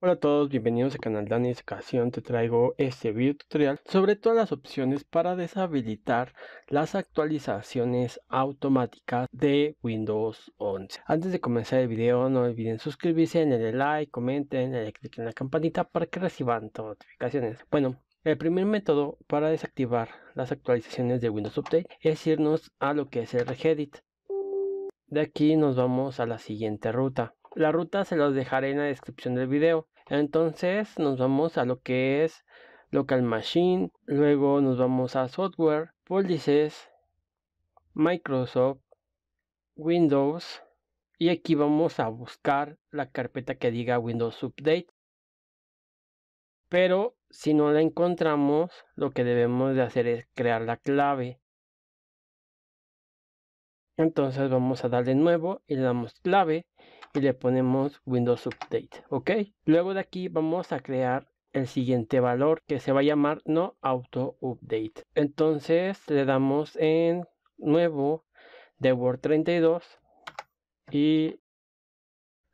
Hola a todos, bienvenidos al canal Dani ocasión Te traigo este video tutorial sobre todas las opciones para deshabilitar las actualizaciones automáticas de Windows 11. Antes de comenzar el video, no olviden suscribirse, denle like, comenten, le clic en la campanita para que reciban todas notificaciones. Bueno, el primer método para desactivar las actualizaciones de Windows Update es irnos a lo que es el Regedit. De aquí nos vamos a la siguiente ruta. La ruta se los dejaré en la descripción del video. Entonces nos vamos a lo que es Local Machine, luego nos vamos a Software, Policies, Microsoft, Windows y aquí vamos a buscar la carpeta que diga Windows Update. Pero si no la encontramos, lo que debemos de hacer es crear la clave. Entonces vamos a darle nuevo y le damos clave le ponemos Windows Update, ¿ok? Luego de aquí vamos a crear el siguiente valor que se va a llamar no auto update entonces le damos en nuevo de word 32 y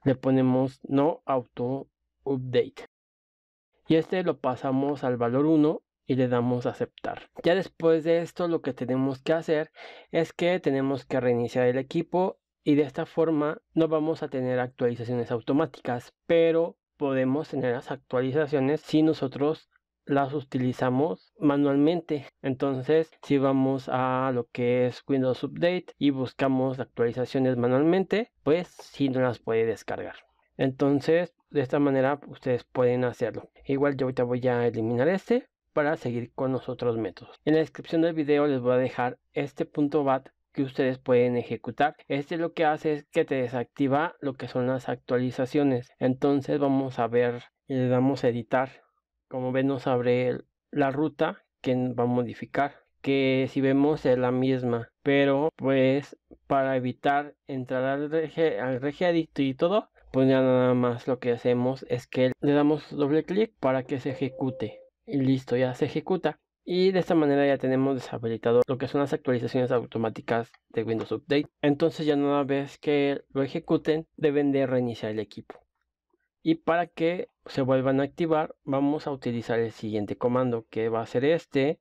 le ponemos no auto update y este lo pasamos al valor 1 y le damos a aceptar ya después de esto lo que tenemos que hacer es que tenemos que reiniciar el equipo y de esta forma no vamos a tener actualizaciones automáticas, pero podemos tener las actualizaciones si nosotros las utilizamos manualmente. Entonces, si vamos a lo que es Windows Update y buscamos actualizaciones manualmente, pues si no las puede descargar. Entonces, de esta manera ustedes pueden hacerlo. Igual yo ahorita voy a eliminar este para seguir con los otros métodos. En la descripción del video les voy a dejar este punto .bat que ustedes pueden ejecutar. Este lo que hace es que te desactiva lo que son las actualizaciones. Entonces vamos a ver y eh, le damos editar. Como ven nos abre la ruta que va a modificar que si vemos es la misma pero pues para evitar entrar al, al y todo pues ya nada más lo que hacemos es que le damos doble clic para que se ejecute y listo ya se ejecuta y de esta manera ya tenemos deshabilitado lo que son las actualizaciones automáticas de Windows Update. Entonces ya una vez que lo ejecuten deben de reiniciar el equipo. Y para que se vuelvan a activar vamos a utilizar el siguiente comando que va a ser este.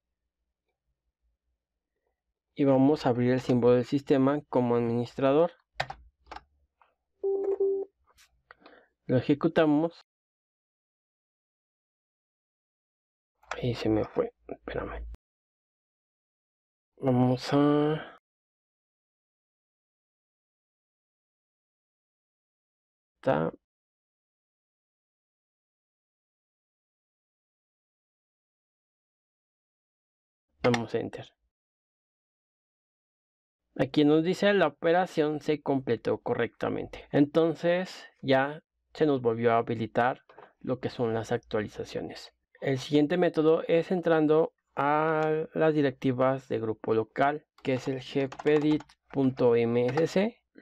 Y vamos a abrir el símbolo del sistema como administrador. Lo ejecutamos Y se me fue. Espérame. Vamos a... Está. Vamos a enter. Aquí nos dice la operación se completó correctamente. Entonces ya se nos volvió a habilitar lo que son las actualizaciones. El siguiente método es entrando a las directivas de grupo local, que es el gpedit.msc.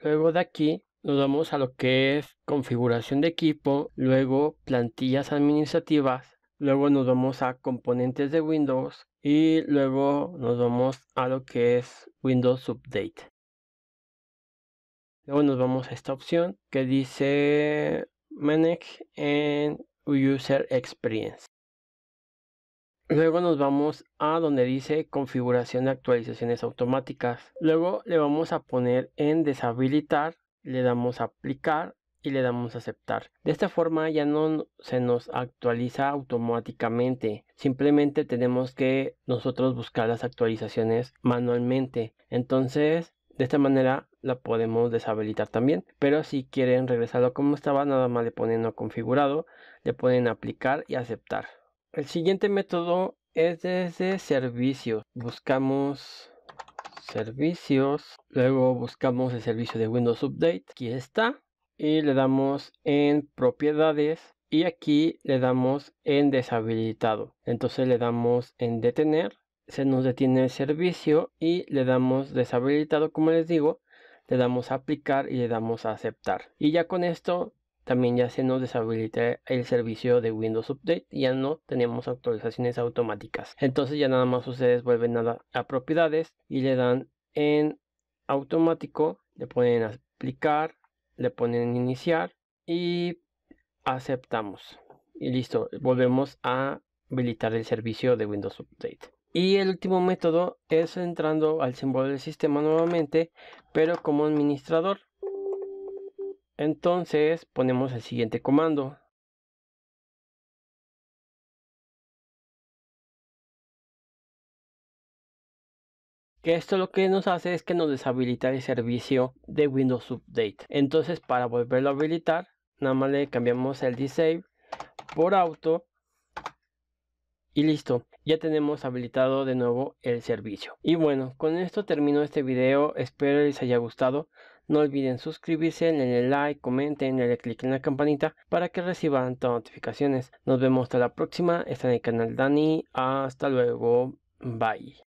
Luego de aquí nos vamos a lo que es configuración de equipo, luego plantillas administrativas, luego nos vamos a componentes de Windows y luego nos vamos a lo que es Windows Update. Luego nos vamos a esta opción que dice Manage and User Experience. Luego nos vamos a donde dice configuración de actualizaciones automáticas. Luego le vamos a poner en deshabilitar, le damos a aplicar y le damos a aceptar. De esta forma ya no se nos actualiza automáticamente. Simplemente tenemos que nosotros buscar las actualizaciones manualmente. Entonces, de esta manera la podemos deshabilitar también. Pero si quieren regresarlo como estaba, nada más le ponen no configurado, le ponen aplicar y aceptar. El siguiente método es desde servicios. Buscamos servicios, luego buscamos el servicio de Windows Update. Aquí está. Y le damos en propiedades y aquí le damos en deshabilitado. Entonces le damos en detener, se nos detiene el servicio y le damos deshabilitado como les digo, le damos a aplicar y le damos a aceptar. Y ya con esto también ya se nos deshabilita el servicio de Windows Update y ya no tenemos actualizaciones automáticas. Entonces ya nada más ustedes vuelven a, a propiedades y le dan en automático, le ponen aplicar, le ponen iniciar y aceptamos. Y listo, volvemos a habilitar el servicio de Windows Update. Y el último método es entrando al símbolo del sistema nuevamente, pero como administrador. Entonces ponemos el siguiente comando. Que esto lo que nos hace es que nos deshabilita el servicio de Windows Update. Entonces para volverlo a habilitar, nada más le cambiamos el disable por auto y listo, ya tenemos habilitado de nuevo el servicio. Y bueno, con esto termino este video, espero les haya gustado. No olviden suscribirse, denle like, comenten, denle click en la campanita para que reciban todas las notificaciones. Nos vemos hasta la próxima. Está en el canal Dani. Hasta luego. Bye.